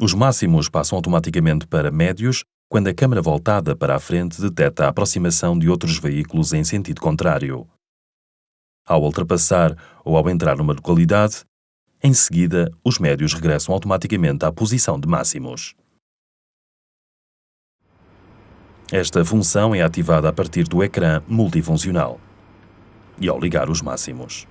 Os máximos passam automaticamente para médios quando a câmara voltada para a frente detecta a aproximação de outros veículos em sentido contrário. Ao ultrapassar ou ao entrar numa localidade, em seguida, os médios regressam automaticamente à posição de máximos. Esta função é ativada a partir do ecrã multifuncional e ao ligar os máximos.